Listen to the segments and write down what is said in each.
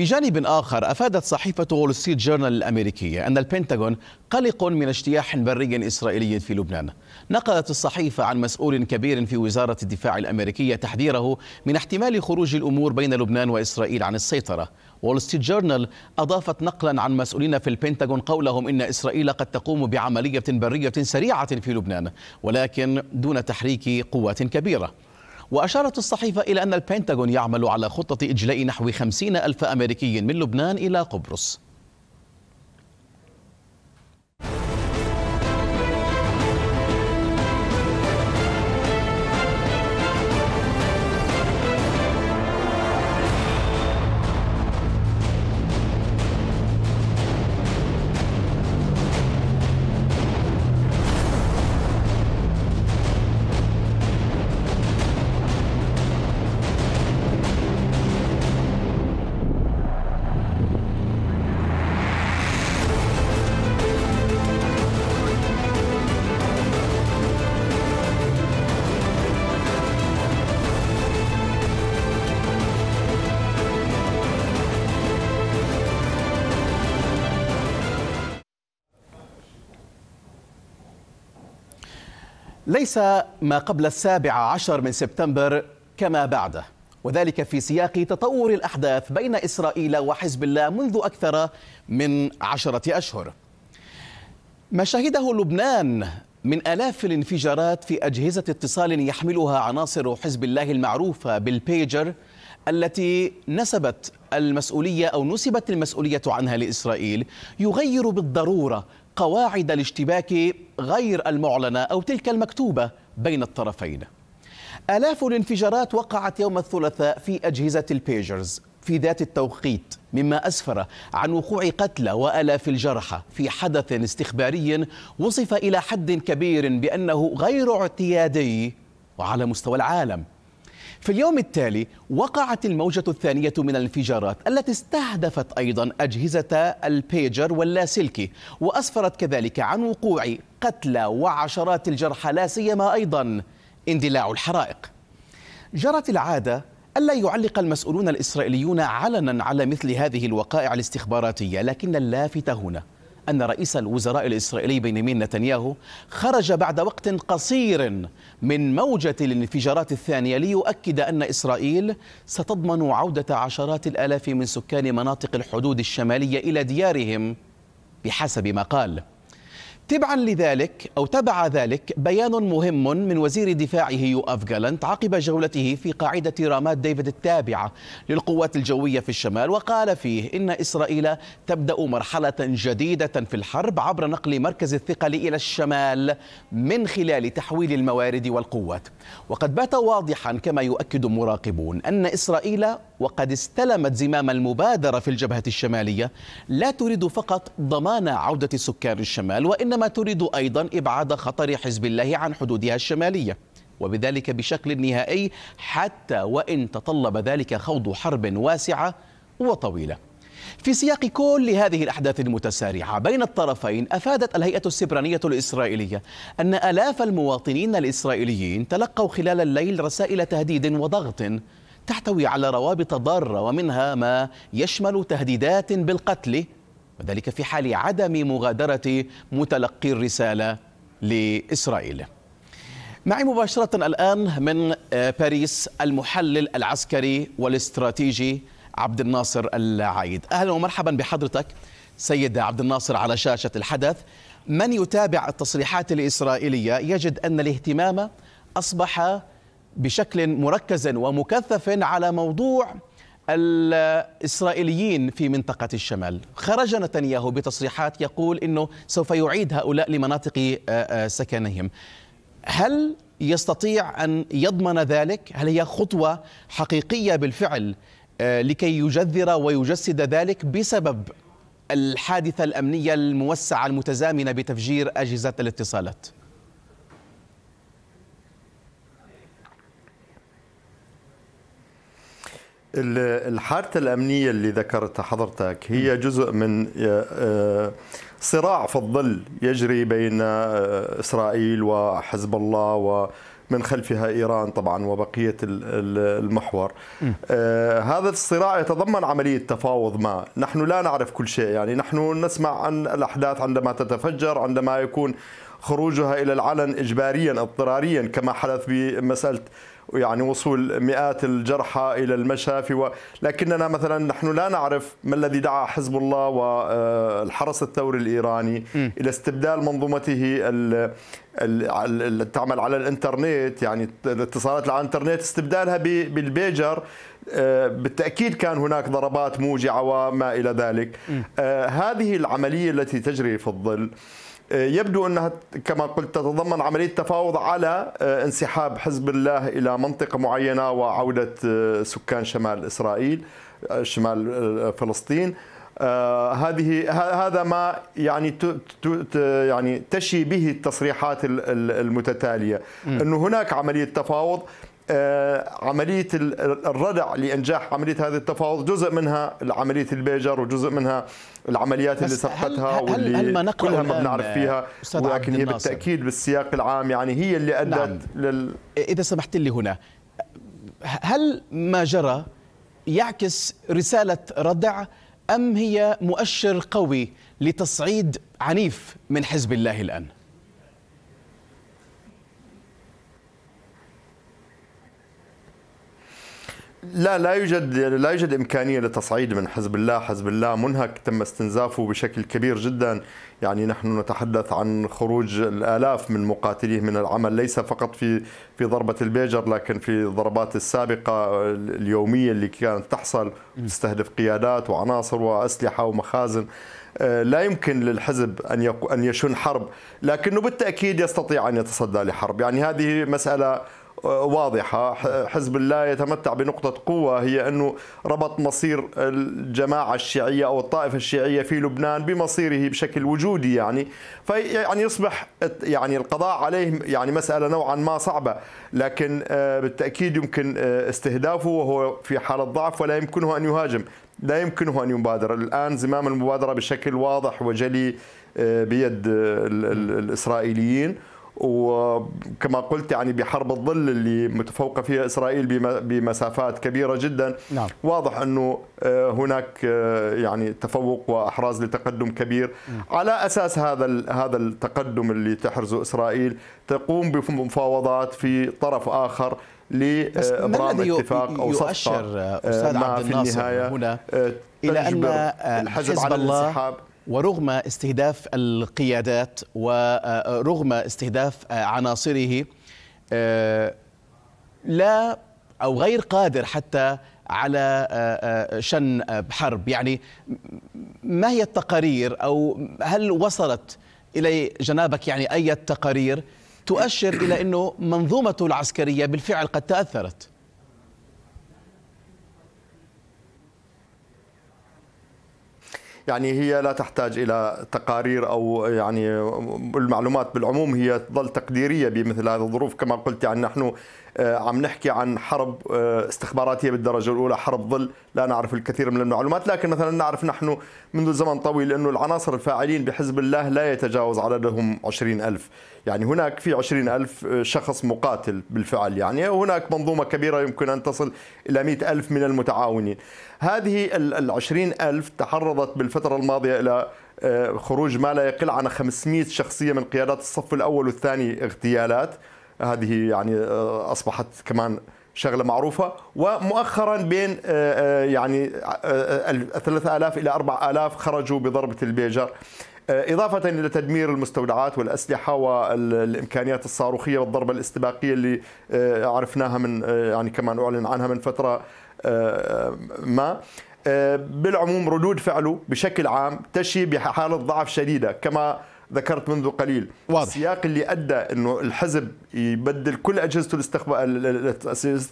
في جانب آخر أفادت صحيفة وول ستريت جورنال الأمريكية أن البنتاغون قلق من اجتياح بري إسرائيلي في لبنان نقلت الصحيفة عن مسؤول كبير في وزارة الدفاع الأمريكية تحذيره من احتمال خروج الأمور بين لبنان وإسرائيل عن السيطرة وول ستريت جورنال أضافت نقلا عن مسؤولين في البنتاغون قولهم إن إسرائيل قد تقوم بعملية برية سريعة في لبنان ولكن دون تحريك قوات كبيرة وأشارت الصحيفة إلى أن البنتاغون يعمل على خطة إجلاء نحو خمسين ألف أمريكي من لبنان إلى قبرص ليس ما قبل السابع عشر من سبتمبر كما بعده وذلك في سياق تطور الأحداث بين إسرائيل وحزب الله منذ أكثر من عشرة أشهر ما شهده لبنان من آلاف الانفجارات في أجهزة اتصال يحملها عناصر حزب الله المعروفة بالبيجر التي نسبت المسؤولية أو نسبت المسؤولية عنها لإسرائيل يغير بالضرورة قواعد الاشتباك غير المعلنة أو تلك المكتوبة بين الطرفين آلاف الانفجارات وقعت يوم الثلاثاء في أجهزة البيجرز في ذات التوقيت مما أسفر عن وقوع قتلى وألاف الجرحى في حدث استخباري وصف إلى حد كبير بأنه غير اعتيادي وعلى مستوى العالم في اليوم التالي وقعت الموجة الثانية من الانفجارات التي استهدفت أيضا أجهزة البيجر واللاسلكي وأسفرت كذلك عن وقوع قتلى وعشرات الجرحى لا سيما أيضا اندلاع الحرائق جرت العادة ألا يعلق المسؤولون الإسرائيليون علنا على مثل هذه الوقائع الاستخباراتية لكن اللافت هنا أن رئيس الوزراء الإسرائيلي بنيامين نتنياهو خرج بعد وقت قصير من موجة الانفجارات الثانية ليؤكد أن إسرائيل ستضمن عودة عشرات الآلاف من سكان مناطق الحدود الشمالية إلى ديارهم بحسب ما قال تبعا لذلك أو تبع ذلك بيان مهم من وزير دفاعه يؤف جالنت عقب جولته في قاعدة رامات ديفيد التابعة للقوات الجوية في الشمال وقال فيه إن إسرائيل تبدأ مرحلة جديدة في الحرب عبر نقل مركز الثقل إلى الشمال من خلال تحويل الموارد والقوات وقد بات واضحا كما يؤكد مراقبون أن إسرائيل وقد استلمت زمام المبادرة في الجبهة الشمالية لا تريد فقط ضمان عودة سكان الشمال وإنما كما تريد أيضا إبعاد خطر حزب الله عن حدودها الشمالية وبذلك بشكل نهائي حتى وإن تطلب ذلك خوض حرب واسعة وطويلة في سياق كل هذه الأحداث المتسارعة بين الطرفين أفادت الهيئة السبرانية الإسرائيلية أن آلاف المواطنين الإسرائيليين تلقوا خلال الليل رسائل تهديد وضغط تحتوي على روابط ضارة ومنها ما يشمل تهديدات بالقتل وذلك في حال عدم مغادرة متلقي الرسالة لإسرائيل معي مباشرة الآن من آه، باريس المحلل العسكري والاستراتيجي عبد الناصر العايد أهلا ومرحبا بحضرتك سيد عبد الناصر على شاشة الحدث من يتابع التصريحات الإسرائيلية يجد أن الاهتمام أصبح بشكل مركز ومكثف على موضوع الإسرائيليين في منطقة الشمال خرج نتنياهو بتصريحات يقول أنه سوف يعيد هؤلاء لمناطق آه، آه، سكنهم هل يستطيع أن يضمن ذلك؟ هل هي خطوة حقيقية بالفعل آه، لكي يجذر ويجسد ذلك بسبب الحادثة الأمنية الموسعة المتزامنة بتفجير أجهزة الاتصالات؟ الحارة الأمنية اللي ذكرتها حضرتك هي جزء من آه، آه، صراع في الظل يجري بين آه، إسرائيل وحزب الله ومن خلفها إيران طبعا وبقية المحور هذا الصراع يتضمن عملية تفاوض ما نحن لا نعرف كل شيء يعني نحن نسمع عن الأحداث عندما تتفجر عندما يكون خروجها إلى العلن إجباريا اضطراريا كما حدث بمسألة يعني وصول مئات الجرحى إلى المشافي و... لكننا مثلا نحن لا نعرف ما الذي دعا حزب الله والحرس آه، الثوري الإيراني م. إلى استبدال منظومته التي تعمل على الانترنت يعني الاتصالات على الانترنت استبدالها بالبيجر آه، بالتاكيد كان هناك ضربات موجعه وما الى ذلك م. آه، هذه العمليه التي تجري في الظل آه، يبدو انها كما قلت تتضمن عمليه تفاوض على آه، انسحاب حزب الله الى منطقه معينه وعوده آه، سكان شمال اسرائيل شمال فلسطين هذه هذا ما يعني يعني تشي به التصريحات المتتاليه انه هناك عمليه تفاوض آه، عملية الردع لإنجاح عملية هذه التفاوض جزء منها عملية البيجر وجزء منها العمليات اللي سبقتها واللي هل ما كلها ما بنعرف فيها ولكن هي بالتأكيد بالسياق العام يعني هي اللي أدت نعم. لل... إذا سمحت لي هنا هل ما جرى يعكس رسالة ردع أم هي مؤشر قوي لتصعيد عنيف من حزب الله الآن؟ لا لا يوجد لا يوجد امكانيه لتصعيد من حزب الله، حزب الله منهك تم استنزافه بشكل كبير جدا، يعني نحن نتحدث عن خروج الالاف من مقاتليه من العمل ليس فقط في في ضربه البيجر لكن في الضربات السابقه اليوميه اللي كانت تحصل تستهدف قيادات وعناصر واسلحه ومخازن. آه، لا يمكن للحزب ان ان يشن حرب، لكنه بالتاكيد يستطيع ان يتصدى لحرب، يعني هذه مساله واضحة حزب الله يتمتع بنقطة قوة هي أنه ربط مصير الجماعة الشيعية أو الطائفة الشيعية في لبنان بمصيره بشكل وجودي يعني فيعني يصبح يعني القضاء عليه يعني مسألة نوعا ما صعبة لكن آه، بالتأكيد يمكن آه، استهدافه وهو في حالة ضعف ولا يمكنه أن يهاجم لا يمكنه أن يبادر الآن زمام المبادرة بشكل واضح وجلي آه، بيد الإسرائيليين وكما قلت يعني بحرب الظل اللي متفوقة فيها إسرائيل بمسافات كبيرة جدا نعم. واضح أنه آه، هناك آه، يعني تفوق وإحراز لتقدم كبير نعم. على أساس هذا هذا التقدم اللي تحرزه إسرائيل تقوم بمفاوضات في طرف آخر لابرام آه، اتفاق او صفقه استاذ عبد الناصر في النهايه هنا الى ان الحزب على الانسحاب ورغم استهداف القيادات ورغم آه، استهداف آه، عناصره آه، لا او غير قادر حتى على شن حرب يعني ما هي التقارير او هل وصلت الى جنابك يعني اي تقارير تؤشر الى انه منظومته العسكريه بالفعل قد تاثرت يعني هي لا تحتاج الى تقارير او يعني المعلومات بالعموم هي تظل تقديريه بمثل هذه الظروف كما قلت يعني نحن آه، عم نحكي عن حرب آه، استخباراتيه بالدرجه الاولى حرب ظل لا نعرف الكثير من المعلومات لكن مثلا نعرف نحن منذ زمن طويل انه العناصر الفاعلين بحزب الله لا يتجاوز عددهم عشرين ألف يعني هناك في عشرين ألف آه، شخص مقاتل بالفعل يعني وهناك منظومة كبيرة يمكن أن تصل إلى مئة ألف من المتعاونين هذه العشرين ألف تحرضت بالفترة الماضية إلى خروج ما لا يقل عن 500 شخصية من قيادات الصف الأول والثاني اغتيالات هذه يعني آه، اصبحت كمان شغله معروفه ومؤخرا بين آه، آه، يعني 3000 الى 4000 خرجوا بضربه البيجر إضافة إلى تدمير المستودعات والأسلحة والإمكانيات الصاروخية والضربة الاستباقية اللي عرفناها من يعني كمان أعلن عنها من فترة ما بالعموم ردود فعله بشكل عام تشي بحالة ضعف شديدة كما ذكرت منذ قليل واضح. السياق اللي أدى أنه الحزب يبدل كل أجهزة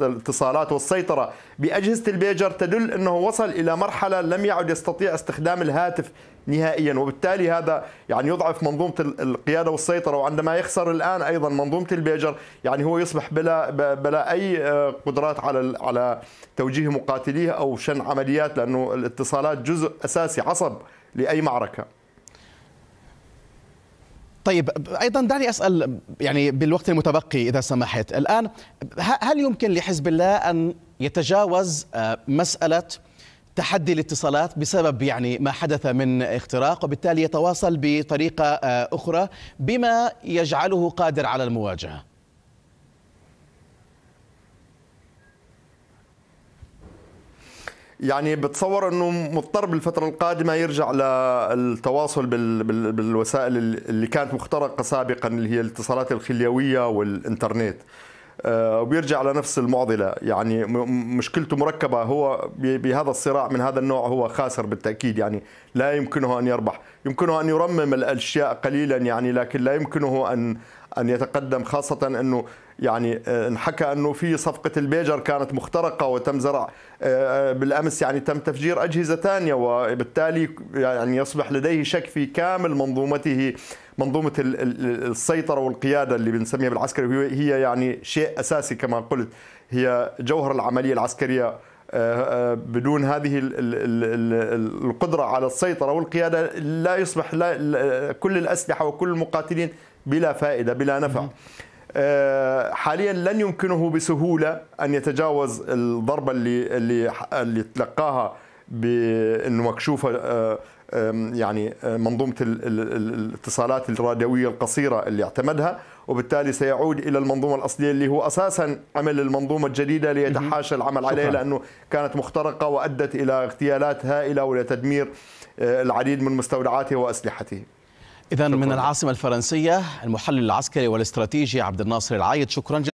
الاتصالات والسيطرة بأجهزة البيجر تدل أنه وصل إلى مرحلة لم يعد يستطيع استخدام الهاتف نهائيا وبالتالي هذا يعني يضعف منظومة القيادة والسيطرة وعندما يخسر الآن أيضا منظومة البيجر يعني هو يصبح بلا بلا أي آه، قدرات على على توجيه مقاتليه أو شن عمليات لأنه الاتصالات جزء أساسي عصب لأي معركة طيب ايضا دعني اسال يعني بالوقت المتبقي اذا سمحت الان هل يمكن لحزب الله ان يتجاوز آه، مساله تحدي الاتصالات بسبب يعني ما حدث من اختراق وبالتالي يتواصل بطريقه آه، اخرى بما يجعله قادر على المواجهه يعني بتصور انه مضطر بالفتره القادمه يرجع للتواصل بالوسائل اللي كانت مخترقه سابقا اللي هي الاتصالات الخليويه والانترنت آه، وبيرجع لنفس المعضله يعني مشكلته مركبه هو بهذا الصراع من هذا النوع هو خاسر بالتاكيد يعني لا يمكنه ان يربح يمكنه ان يرمم الاشياء قليلا يعني لكن لا يمكنه ان ان يتقدم خاصه انه يعني آه، انحكى انه في صفقه البيجر كانت مخترقه وتم زرع آه، آه، بالامس يعني تم تفجير اجهزه ثانيه وبالتالي يعني يصبح لديه شك في كامل منظومته منظومه السيطره والقياده اللي بنسميها بالعسكري هي يعني شيء اساسي كما قلت هي جوهر العمليه العسكريه بدون هذه القدرة على السيطرة والقيادة لا يصبح لا كل الأسلحة وكل المقاتلين بلا فائدة بلا نفع آه، حاليا لن يمكنه بسهوله ان يتجاوز الضربه اللي اللي اللي تلقاها بانه مكشوفه آه، يعني آه، منظومه الاتصالات الراديويه القصيره اللي اعتمدها وبالتالي سيعود الى المنظومه الاصليه اللي هو اساسا عمل المنظومه الجديده ليتحاشى العمل عليها لانه كانت مخترقه وادت الى اغتيالات هائله ولتدمير العديد من مستودعاته واسلحته. إذا من العاصمة الفرنسية المحلل العسكري والاستراتيجي عبد الناصر العايد شكرا جزيلا